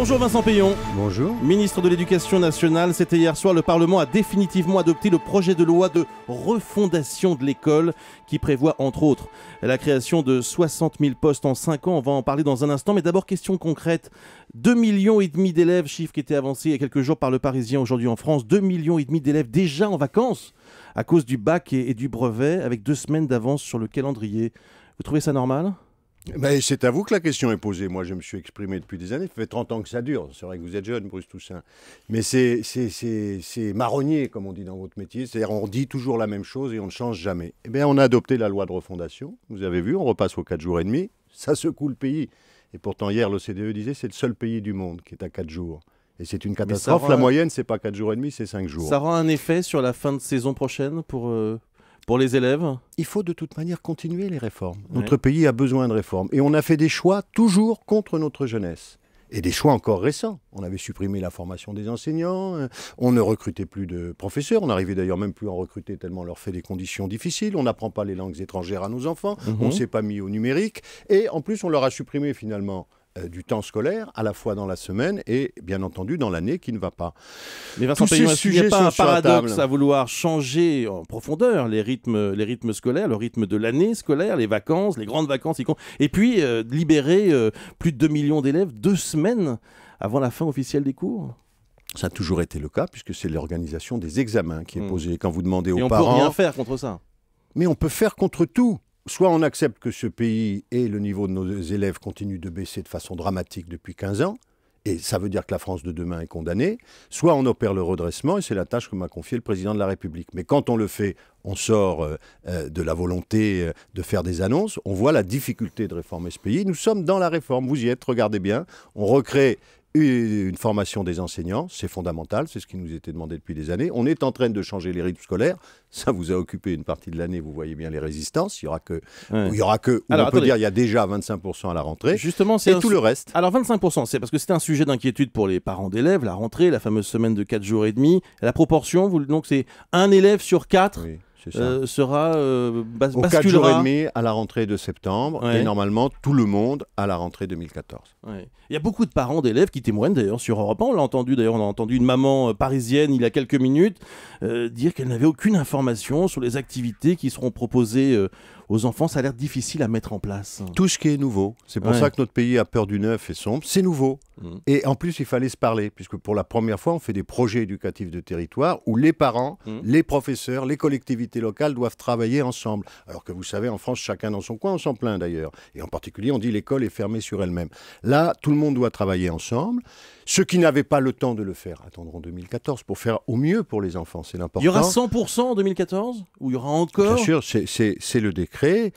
Bonjour Vincent Payon. Bonjour. Ministre de l'Éducation nationale, c'était hier soir, le Parlement a définitivement adopté le projet de loi de refondation de l'école qui prévoit entre autres la création de 60 000 postes en 5 ans. On va en parler dans un instant, mais d'abord question concrète. 2 millions et demi d'élèves, chiffre qui était avancé il y a quelques jours par le Parisien aujourd'hui en France, 2 millions et demi d'élèves déjà en vacances à cause du bac et du brevet avec deux semaines d'avance sur le calendrier. Vous trouvez ça normal ben, c'est à vous que la question est posée. Moi, je me suis exprimé depuis des années. Ça fait 30 ans que ça dure. C'est vrai que vous êtes jeune, Bruce Toussaint. Mais c'est marronnier, comme on dit dans votre métier. C'est-à-dire, on dit toujours la même chose et on ne change jamais. Eh bien, on a adopté la loi de refondation. Vous avez vu, on repasse aux 4 jours et demi. Ça secoue le pays. Et pourtant, hier, l'OCDE disait c'est le seul pays du monde qui est à 4 jours. Et c'est une catastrophe. La moyenne, c'est pas 4 jours et demi, c'est 5 jours. Ça rend un effet sur la fin de saison prochaine pour, euh, pour les élèves Il faut de toute manière continuer les réformes. Notre pays a besoin de réformes. Et on a fait des choix toujours contre notre jeunesse. Et des choix encore récents. On avait supprimé la formation des enseignants, euh, on ne recrutait plus de professeurs, on n'arrivait d'ailleurs même plus à en recruter tellement on leur fait des conditions difficiles, on n'apprend pas les langues étrangères à nos enfants, mhm. on ne s'est pas mis au numérique, et en plus on leur a supprimé finalement euh, du temps scolaire, à la fois dans la semaine et bien entendu dans l'année qui ne va pas. Mais Vincent pas un paradoxe à vouloir changer en profondeur les rythmes, les rythmes scolaires, le rythme de l'année scolaire, les vacances, les grandes vacances, et puis euh, libérer euh, plus de 2 millions d'élèves deux semaines avant la fin officielle des cours ça a toujours été le cas, puisque c'est l'organisation des examens qui est hmm. posée. Quand vous demandez aux et on ne peut rien faire contre ça. Mais on peut faire contre tout soit on accepte que ce pays et le niveau de nos élèves continuent de baisser de façon dramatique depuis 15 ans, et ça veut dire que la France de demain est condamnée, soit on opère le redressement, et c'est la tâche que m'a confiée le président de la République. Mais quand on le fait, on sort euh, euh, de la volonté euh, de faire des annonces, on voit la difficulté de réformer ce pays. Nous sommes dans la réforme, vous y êtes, regardez bien, on recrée une formation des enseignants, c'est fondamental, c'est ce qui nous était demandé depuis des années. On est en train de changer les rythmes scolaires, ça vous a occupé une partie de l'année, vous voyez bien les résistances, il y aura que, il y aura que, on peut dire, il y a déjà 25% à la rentrée. Justement, c'est et tout le reste. Alors 25%, c'est parce que c'était un sujet d'inquiétude pour les parents d'élèves, la rentrée, la fameuse semaine de 4 jours et demi, la proportion, vous, donc c'est un élève sur 4 euh, sera euh, basculera. et demi à la rentrée de septembre et normalement tout le monde à la rentrée 2014. Il y a beaucoup de parents d'élèves qui témoignent d'ailleurs sur Europe 1. On l'a entendu d'ailleurs, on a entendu une maman euh, parisienne il y a quelques minutes dire qu'elle n'avait aucune information sur les activités qui seront proposées aux enfants, ça a l'air difficile à mettre en place. Tout ce qui est nouveau. C'est pour ça que notre pays a peur du neuf et sombre. C'est nouveau. Mm. Et en plus, il fallait se parler, puisque pour la première fois, on fait des projets éducatifs de territoire où les parents, mm. les professeurs, les collectivités locales doivent travailler ensemble. Alors que vous savez, en France, chacun dans son coin, on s'en plaint d'ailleurs. Et en particulier, on dit l'école est fermée sur elle-même. Là, tout le monde doit travailler ensemble. Ceux qui n'avaient pas le temps de le faire attendront 2014 pour faire au mieux pour les enfants. C'est l'important. Il y aura 100% en 2014 Ou il y aura encore Bien sûr, c'est le décret euh,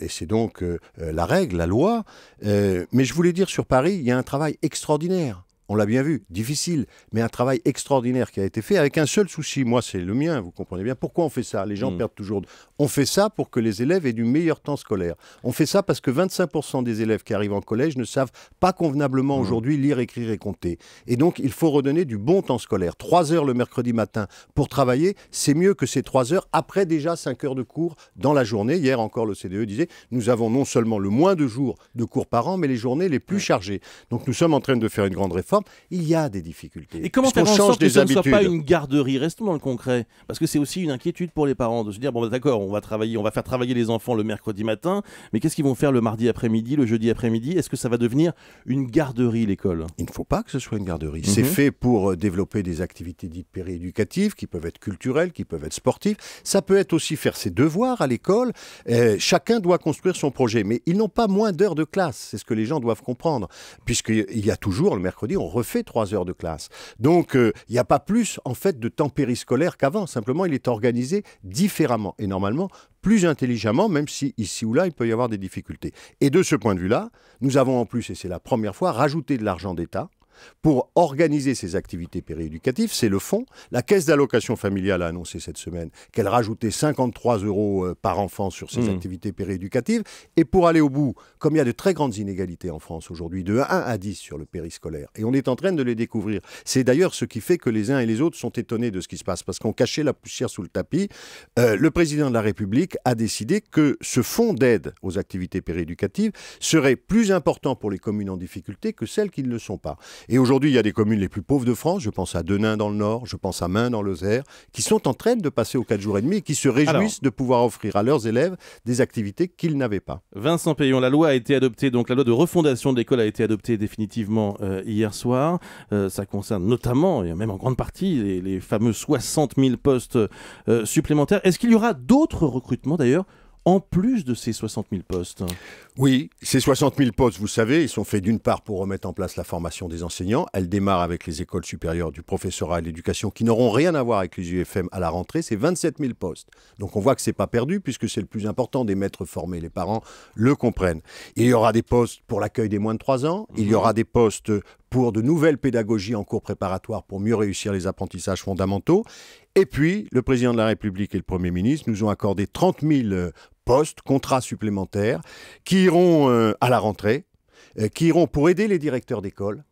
et c'est donc euh, la règle, la loi. Euh, mais je voulais dire sur Paris, il y a un travail extraordinaire on l'a bien vu, difficile, mais un travail extraordinaire qui a été fait avec un seul souci. Moi, c'est le mien, vous comprenez bien. Pourquoi on fait ça Les gens hmm. perdent toujours. On fait ça pour que les élèves aient du meilleur temps scolaire. On fait ça parce que 25% des élèves qui arrivent en collège ne savent pas convenablement hmm. aujourd'hui lire, écrire et compter. Et donc, il faut redonner du bon temps scolaire. 3 heures le mercredi matin pour travailler, c'est mieux que ces trois heures après déjà 5 heures de cours dans la journée. Hier encore, le CDE disait, nous avons non seulement le moins de jours de cours par an, mais les journées les plus chargées. Donc, nous sommes en train de faire une grande réforme il y a des difficultés. Et comment faire en sorte que ce habitudes. ne soit pas une garderie Restons dans le concret, parce que c'est aussi une inquiétude pour les parents de se dire bon bah, d'accord, on va travailler, on va faire travailler les enfants le mercredi matin, mais qu'est-ce qu'ils vont faire le mardi après-midi, le jeudi après-midi Est-ce que ça va devenir une garderie l'école Il ne faut pas que ce soit une garderie. Mhm. C'est fait pour euh, développer des activités dites périéducatives qui peuvent être culturelles, qui peuvent être sportives. Ça peut être aussi faire ses devoirs à l'école. Euh, chacun doit construire son projet, mais ils n'ont pas moins d'heures de classe. C'est ce que les gens doivent comprendre, puisqu'il y a toujours le mercredi, on refait trois heures de classe. Donc, euh, il n'y a pas plus, en fait, de temps périscolaire qu'avant. Simplement, il est organisé différemment. Et normalement, plus intelligemment, même si ici ou là, il peut y avoir des difficultés. Et de ce point de vue-là, nous avons en plus, et c'est la première fois, rajouté de l'argent d'État pour organiser ces activités périéducatives, c'est le fonds. La caisse d'allocation familiale a annoncé cette semaine qu'elle rajoutait 53 euros euh, par enfant sur ces hmm. activités périéducatives. Et pour aller au bout, comme il y a de très grandes inégalités en France aujourd'hui, de 1 à 10 sur le périscolaire, et on est en train de les découvrir. C'est d'ailleurs ce qui fait que les uns et les autres sont étonnés de ce qui se passe, parce qu'on cachait la poussière sous le tapis. Euh, le président de la République a décidé que ce fonds d'aide aux activités périéducatives serait plus important pour les communes en difficulté que celles qui ne le sont pas. Et aujourd'hui, il y a des communes les plus pauvres de France, je pense à Denain dans le Nord, je pense à Main dans l'Ozère, qui sont en train de passer aux 4 jours et demi et qui se réjouissent de pouvoir offrir à leurs élèves des activités qu'ils n'avaient pas. Vincent Payon, la loi a été adoptée, donc la loi de refondation de l'école a été adoptée définitivement euh, hier soir. Euh, ça concerne notamment, et même en grande partie, les, fameux 60 000 postes euh, supplémentaires. Est-ce qu'il y aura d'autres recrutements d'ailleurs en plus de ces 60 000 postes Oui, ces 60 000 postes, vous savez, ils sont faits d'une part pour remettre en place la formation des enseignants. Elle démarre avec les écoles supérieures du professorat et de l'éducation qui n'auront rien à voir avec les UFM à la rentrée. C'est 27 000 postes. Donc on voit que ce n'est pas perdu puisque c'est le plus important des maîtres formés. Les parents le comprennent. Il y aura des postes pour l'accueil des moins de 3 ans. Il y mhm. aura des postes pour de nouvelles pédagogies en cours préparatoire pour mieux réussir les apprentissages fondamentaux. Et puis, le président de la République et le Premier ministre nous ont accordé 30 000 postes, contrats supplémentaires, qui iront euh, à la rentrée, euh, qui iront pour aider les directeurs d'école.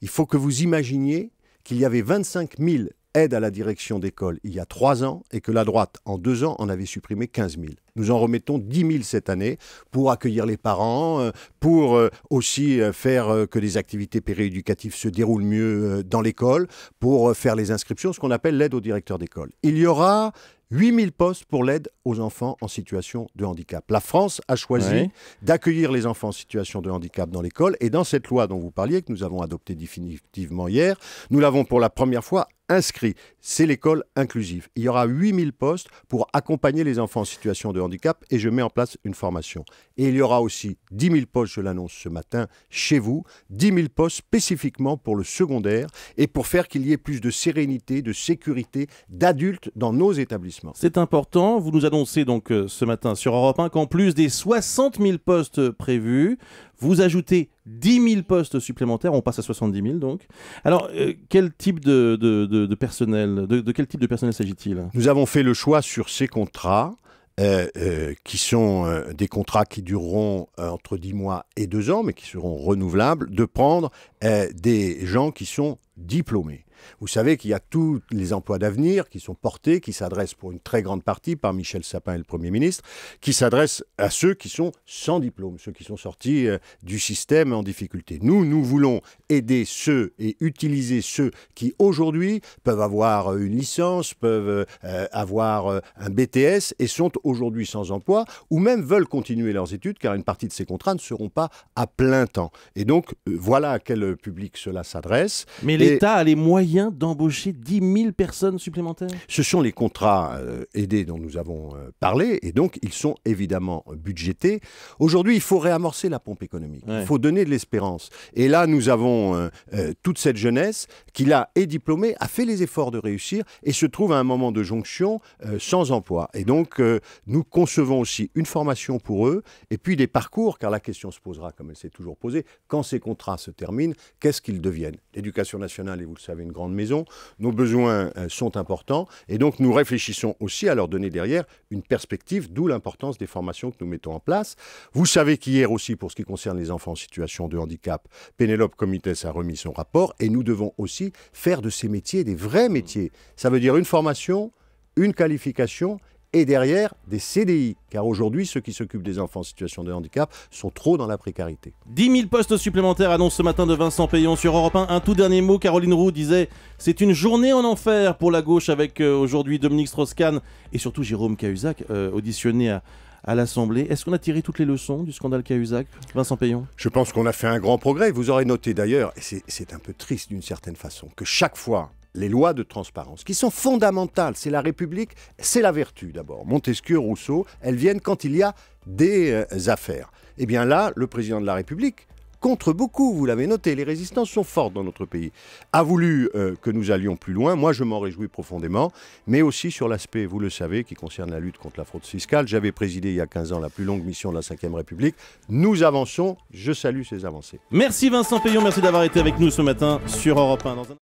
Il faut que vous imaginiez qu'il y avait 25 000 aides à la direction d'école il y a trois ans et que la droite, en deux ans, en avait supprimé 15 000. Nous en remettons 10 000 cette année pour accueillir les parents, euh, pour euh, aussi euh, faire que les activités périéducatives se déroulent mieux dans l'école, pour faire les inscriptions, ce qu'on appelle l'aide au directeur d'école. Il y aura 8 000 postes pour l'aide aux enfants en situation de handicap. La France a choisi d'accueillir les enfants en situation de handicap dans l'école et dans cette loi dont vous parliez, que nous avons adoptée définitivement hier, nous l'avons pour la première fois inscrit. C'est l'école inclusive. Il y aura 8 000 postes pour accompagner les enfants en situation de handicap et je mets en place une formation. Et il y aura aussi 10 000 postes, je l'annonce ce matin, chez vous, 10 000 postes spécifiquement pour le secondaire et pour faire qu'il y ait plus de sérénité, de sécurité d'adultes dans nos établissements. C'est important, vous nous annoncez donc euh, ce matin sur Europe 1 qu'en plus des 60 000 postes prévus, vous ajoutez 10 000 postes supplémentaires, on passe à 70 000 donc. Alors, euh, quel type de personnel, de, quel type de personnel s'agit-il Nous avons fait le choix sur ces contrats euh, euh, qui sont euh, des contrats qui dureront entre dix mois et deux ans, mais qui seront renouvelables, de prendre des gens qui sont diplômés. Vous savez qu'il y a tous les emplois d'avenir qui sont portés, qui s'adressent pour une très grande partie par Michel Sapin et le Premier ministre, qui s'adressent à ceux qui sont sans diplôme, ceux qui sont sortis euh, du système en difficulté. Nous, nous voulons aider ceux et utiliser ceux qui aujourd'hui peuvent avoir euh, une licence, peuvent euh, avoir un BTS et sont aujourd'hui sans emploi ou même veulent continuer leurs études car une partie de ces contrats ne seront pas à plein temps. Et donc, voilà à quel public cela s'adresse. Mais l'État a les moyens d'embaucher 10 000 personnes supplémentaires Ce sont les contrats euh, aidés dont nous avons euh, parlé, et donc ils sont évidemment budgétés. Aujourd'hui, il faut réamorcer la pompe économique, il faut donner de l'espérance. Et là, nous avons euh, toute cette jeunesse qui, là, est diplômée, a fait les efforts de réussir, et se trouve à un moment de jonction sans emploi. Et donc, nous concevons aussi une formation pour eux, et puis des parcours, car la question se posera, comme elle s'est toujours posée, quand ces contrats se terminent, qu'est-ce qu'ils deviennent L'éducation nationale, et vous le savez, une grande grandes maisons. Nos besoins euh, sont importants et donc nous réfléchissons aussi à leur donner derrière une perspective, d'où l'importance des formations que nous mettons en place. Vous savez qu'hier aussi, pour ce qui concerne les enfants en situation de handicap, Pénélope Comites a remis son rapport et nous devons aussi faire de ces métiers des vrais métiers. Ça veut dire une formation, une qualification et derrière des CDI, car aujourd'hui ceux qui s'occupent des enfants en situation de handicap sont trop dans la précarité. 10 000 postes supplémentaires annoncent ce matin de Vincent Payon sur Europe 1. Un tout dernier mot, Caroline Roux disait « C'est une journée en enfer pour la gauche avec euh, aujourd'hui Dominique Strauss-Kahn et surtout Jérôme Cahuzac, euh, auditionné à, à l'Assemblée. Est-ce qu'on a tiré toutes les leçons du scandale Cahuzac, Vincent Payon Je pense qu'on a fait un grand progrès. Vous aurez noté d'ailleurs, et c'est un peu triste d'une certaine façon, que chaque fois les lois de transparence, qui sont fondamentales. C'est la République, c'est la vertu d'abord. Montesquieu, Rousseau, elles viennent quand il y a des euh, affaires. Eh bien là, le président de la République, contre beaucoup, vous l'avez noté, les résistances sont fortes dans notre pays, a voulu euh, que nous allions plus loin. Moi, je m'en réjouis profondément, mais aussi sur l'aspect, vous le savez, qui concerne la lutte contre la fraude fiscale. J'avais présidé il y a 15 ans la plus longue mission de la Ve République. Nous avançons, je salue ces avancées. Merci Vincent Payon, merci d'avoir été avec nous ce matin sur Europe 1. Dans